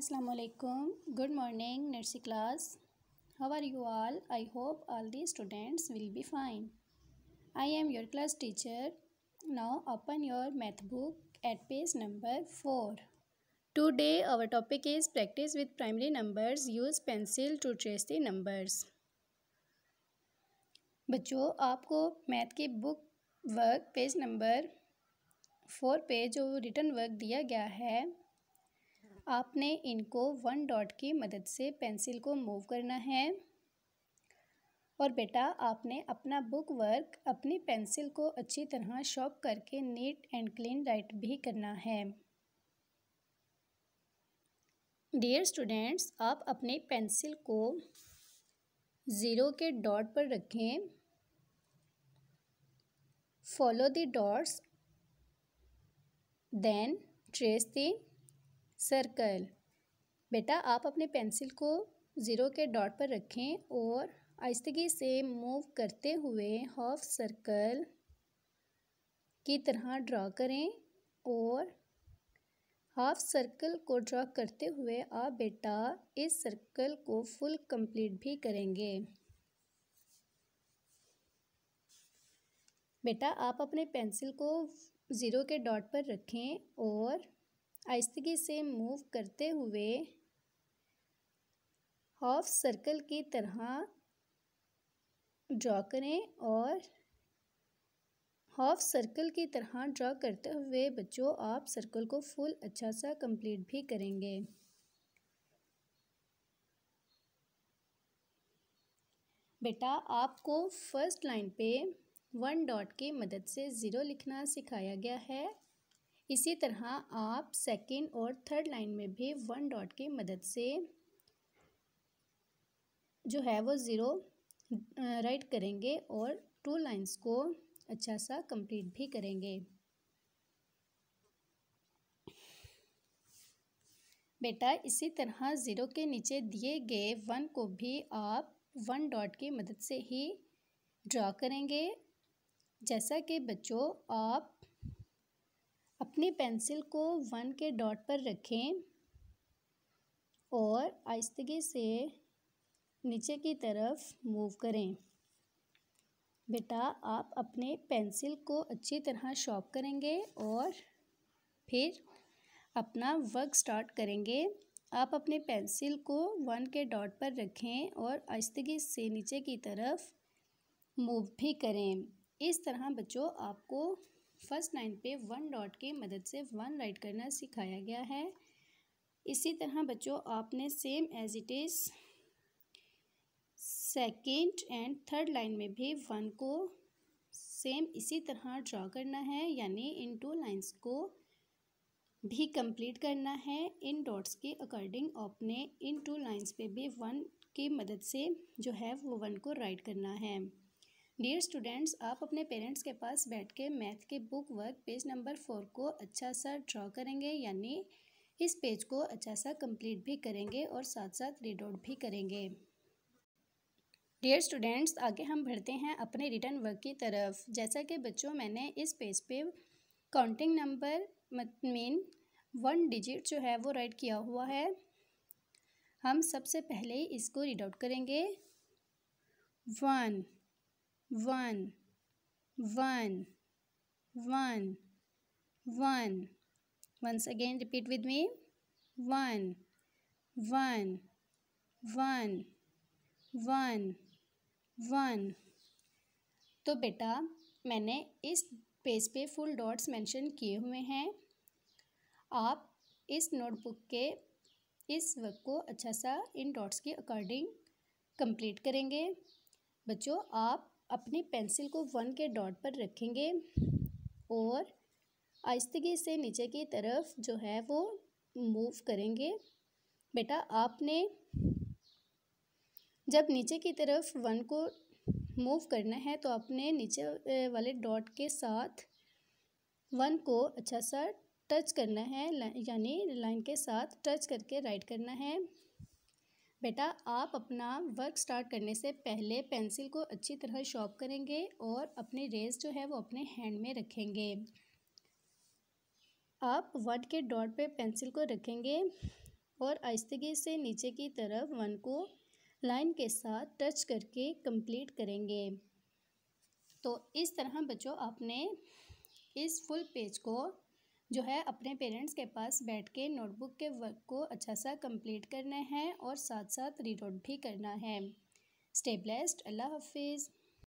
असलकुम good morning nursery class how are you all I hope all the students will be fine I am your class teacher now open your math book at page number four today our topic is practice with primary numbers use pencil to trace the numbers बच्चों आपको math के book work page number four पे जो written work दिया गया है आपने इनको वन डॉट की मदद से पेंसिल को मूव करना है और बेटा आपने अपना बुक वर्क अपनी पेंसिल को अच्छी तरह शॉप करके नीट एंड क्लीन राइट भी करना है डियर स्टूडेंट्स आप अपने पेंसिल को ज़ीरो के डॉट पर रखें follow the dots then trace the circle बेटा आप अपने पेंसिल को ज़ीरो के डॉट पर रखें और आहिस्तगी से मूव करते हुए हाफ सर्कल की तरह ड्रा करें और हाफ सर्कल को ड्रा करते हुए आप बेटा इस सर्कल को फुल कंप्लीट भी करेंगे बेटा आप अपने पेंसिल को ज़ीरो के डॉट पर रखें और आहिस्तगी से मूव करते हुए हाफ सर्कल की तरह ड्रा करें और हाफ सर्कल की तरह ड्रॉ करते हुए बच्चों आप सर्कल को फुल अच्छा सा कंप्लीट भी करेंगे बेटा आपको फर्स्ट लाइन पे वन डॉट की मदद से ज़ीरो लिखना सिखाया गया है इसी तरह आप सेकेंड और थर्ड लाइन में भी वन डॉट की मदद से जो है वो ज़ीरो राइट करेंगे और टू लाइंस को अच्छा सा कंप्लीट भी करेंगे बेटा इसी तरह ज़ीरो के नीचे दिए गए वन को भी आप वन डॉट की मदद से ही ड्रॉ करेंगे जैसा कि बच्चों आप अपनी पेंसिल को वन के डॉट पर रखें और आहिस्तगी से नीचे की तरफ मूव करें बेटा आप अपने पेंसिल को अच्छी तरह शॉप करेंगे और फिर अपना वर्क स्टार्ट करेंगे आप अपने पेंसिल को वन के डॉट पर रखें और आहिस्तगी से नीचे की तरफ मूव भी करें इस तरह बच्चों आपको फर्स्ट लाइन पे वन डॉट के मदद से वन राइट करना सिखाया गया है इसी तरह बच्चों आपने same as it is second and third line में भी वन को सेम इसी तरह ड्रॉ करना है यानी इन टू लाइन्स को भी कंप्लीट करना है इन डॉट्स के अकॉर्डिंग आपने इन टू लाइन्स पे भी वन की मदद से जो है वो वन को राइट करना है डियर स्टूडेंट्स आप अपने पेरेंट्स के पास बैठ के मैथ के book work page number four को अच्छा सा ड्रॉ करेंगे यानी इस पेज को अच्छा सा कंप्लीट भी करेंगे और साथ साथ रीड आउट भी करेंगे डियर स्टूडेंट्स आगे हम बढ़ते हैं अपने रिटर्न वर्क की तरफ जैसा कि बच्चों मैंने इस पेज पे counting number mean one digit जो है वो राइट किया हुआ है हम सबसे पहले इसको रीड आउट करेंगे one one one one one once again repeat with me one one one one one तो बेटा मैंने इस पेज पे फुल डॉट्स मेंशन किए हुए हैं आप इस नोटबुक के इस वर्क को अच्छा सा इन डॉट्स के अकॉर्डिंग कंप्लीट करेंगे बच्चों आप अपनी पेंसिल को वन के डॉट पर रखेंगे और आहिस्तगी से नीचे की तरफ जो है वो मूव करेंगे बेटा आपने जब नीचे की तरफ वन को मूव करना है तो आपने नीचे वाले डॉट के साथ वन को अच्छा सा टच करना है यानी लाइन के साथ टच करके राइट करना है बेटा आप अपना वर्क स्टार्ट करने से पहले पेंसिल को अच्छी तरह शॉप करेंगे और अपने रेस जो है वो अपने हैंड में रखेंगे आप वन के डॉट पे पेंसिल को रखेंगे और आहिस्तगी से नीचे की तरफ वन को लाइन के साथ टच करके कंप्लीट करेंगे तो इस तरह बच्चों आपने इस फुल पेज को जो है अपने पेरेंट्स के पास बैठ के नोटबुक के वर्क को अच्छा सा कंप्लीट करना है और साथ साथ रीनोट भी करना है स्टे अल्लाह हाफिज़